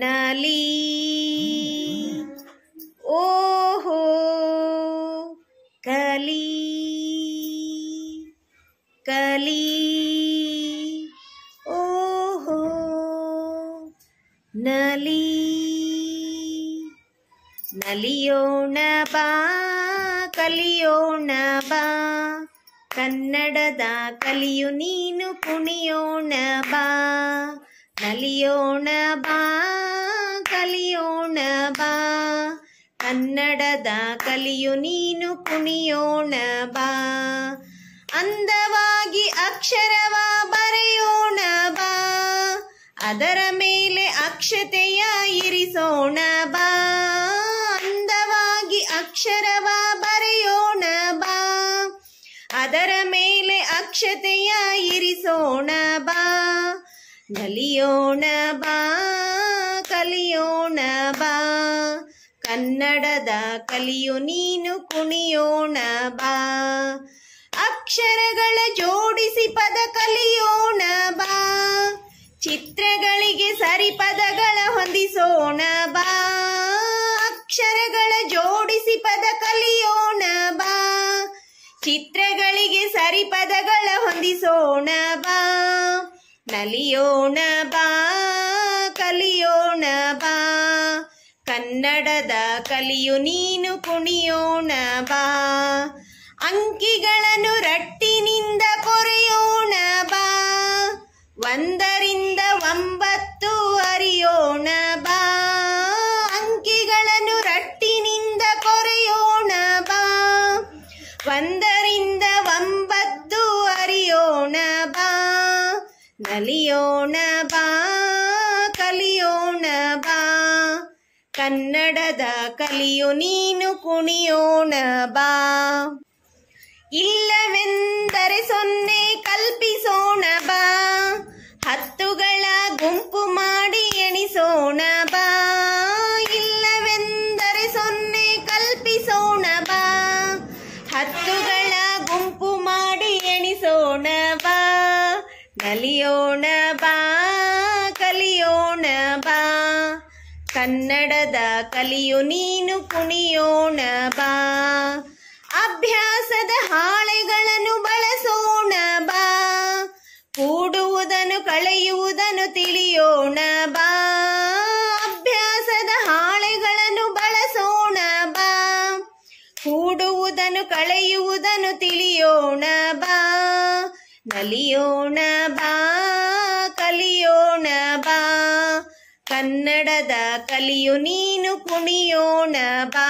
ನಲಿ ಓಹೋ ಕಲಿ ಕಲಿ ಓಹೋ ನಲಿ ನಲಿಯೋಣ ಬಾ ಕಲಿಯೋಣ ಬಾ ಕನ್ನಡದ ಕಲಿಯು ನೀನು ಕುಣಿಯೋಣ ಬಾ ಕಲಿಯೋಣ ಬಾ ಕಲಿಯೋಣ ಬಾ ಕನ್ನಡದ ಕಲಿಯು ನೀನು ಕುಣಿಯೋಣ ಬಾ ಅಂದವಾಗಿ ಅಕ್ಷರವ ಬರೆಯೋಣ ಬಾ ಅದರ ಮೇಲೆ ಅಕ್ಷತೆಯ ಇರಿಸೋಣ ಬಾ ಅಂದವಾಗಿ ಅಕ್ಷರವ ಬರೆಯೋಣ ಬಾ ಅದರ ಮೇಲೆ ಅಕ್ಷತೆಯ ಇರಿಸೋಣ ಬಾ ಕಲಿಯೋಣ ಬಾ ಕಲಿಯೋಣ ಬಾ ಕನ್ನಡದ ಕಲಿಯು ನೀನು ಕುಣಿಯೋಣ ಬಾ ಅಕ್ಷರಗಳ ಜೋಡಿಸಿ ಪದ ಕಲಿಯೋಣ ಬಾ ಚಿತ್ರಗಳಿಗೆ ಸರಿ ಪದಗಳ ಹೊಂದಿಸೋಣ ಬಾ ಅಕ್ಷರಗಳ ಜೋಡಿಸಿ ಪದ ಕಲಿಯೋಣ ಬಾ ಚಿತ್ರಗಳಿಗೆ ಸರಿ ಪದಗಳ ಕಲಿಯೋಣ ಬಾ ಕಲಿಯೋಣ ಬಾ ಕನ್ನಡದ ಕಲಿಯು ನೀನು ಕುಣಿಯೋಣ ಬಾ ಅಂಕಿಗಳನ್ನು ರಟ್ ಕಲಿಯೋಣ ಬಾ ಕಲಿಯೋಣ ಬಾ ಕನ್ನಡದ ಕಲಿಯು ನೀನು ಕುಣಿಯೋಣ ಬಾ ಇಲ್ಲವೆಂದ ಕಲಿಯೋಣ ಬಾ ಕಲಿಯೋಣ ಬಾ ಕನ್ನಡದ ಕಲಿಯು ನೀನು ಕುಣಿಯೋಣ ಬಾ ಅಭ್ಯಾಸದ ಹಾಳೆಗಳನ್ನು ಬಳಸೋಣ ಬಾ ಕೂಡುವುದನ್ನು ಕಳೆಯುವುದನ್ನು ತಿಳಿಯೋಣ ಬಾ ಅಭ್ಯಾಸದ ಹಾಳೆಗಳನ್ನು ಬಳಸೋಣ ಬಾ ಕೂಡುವುದನ್ನು ಕಳೆಯುವುದನ್ನು ತಿಳಿಯೋಣ ಕಲಿಯೋಣ ಬಾ ಕಲಿಯೋಣ ಬಾ ಕನ್ನಡದ ಕಲಿಯು ನೀನು ಕುಣಿಯೋಣ ಬಾ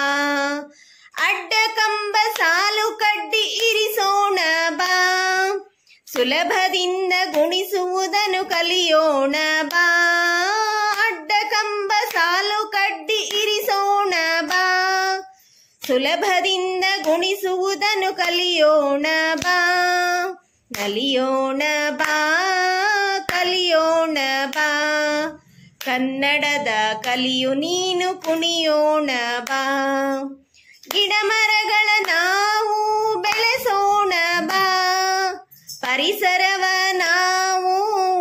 ಅಡ್ಡ ಕಂಬ ಸಾಲು ಕಡ್ಡಿ ಇರಿಸೋಣ ಬಾ ಸುಲಭದಿಂದ ಗುಣಿಸುವುದನು ಕಲಿಯೋಣ ಬಾ ಅಡ್ಡ ಕಂಬ ಸಾಲು ಕಡ್ಡಿ ಇರಿಸೋಣ ಬಾ ಸುಲಭದಿಂದ ಗುಣಿಸುವುದನು ಕಲಿಯೋಣ ಬಾ ಕಲಿಯೋಣ ಬಾ ಕಲಿಯೋಣ ಬಾ ಕನ್ನಡದ ಕಲಿಯು ನೀನು ಕುಣಿಯೋಣ ಬಾ ಗಿಡ ಮರಗಳ ನಾವು ಬೆಳೆಸೋಣ ಬಾ ಪರಿಸರವ ನಾವು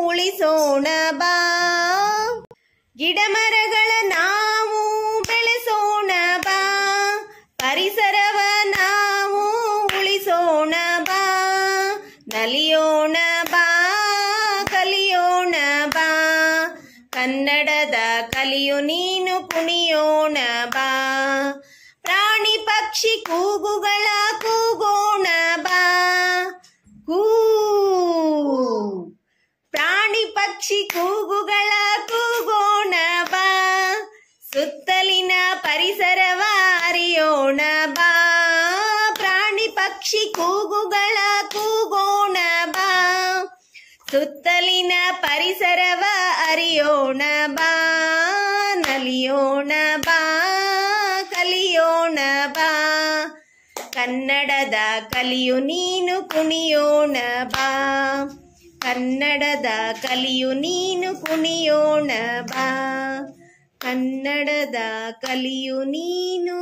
ಉಳಿಸೋಣ ಬಾ ಗಿಡ ಕಲಿಯೋಣ ಬಾ ಕಲಿಯೋಣ ಬಾ ಕನ್ನಡದ ಕಲಿಯು ನೀನು ಕುಣಿಯೋಣ ಬಾ ಪ್ರಾಣಿ ಪಕ್ಷಿ ಕೂಗುಗಳ ಕೂಗೋಣ ಬಾ ಕೂ ಪ್ರಾಣಿ ಪಕ್ಷಿ ಕೂಗುಗಳ ಕೂಗೋಣ ಬಾ ಸುತ್ತಲಿನ ಪರಿಸರವ ಕೂಗುಗಳ ಕೂಗೋಣ ಬಾ ಸುತ್ತಲಿನ ಪರಿಸರವ ಅರಿಯೋಣ ಬಾ ನಲಿಯೋಣ ಬಾ ಕಲಿಯೋಣ ಬಾ ಕನ್ನಡದ ಕಲಿಯು ನೀನು ಕುಣಿಯೋಣ ಬಾ ಕನ್ನಡದ ಕಲಿಯು ನೀನು ಕುಣಿಯೋಣ ಬಾ ಕನ್ನಡದ ಕಲಿಯು ನೀನು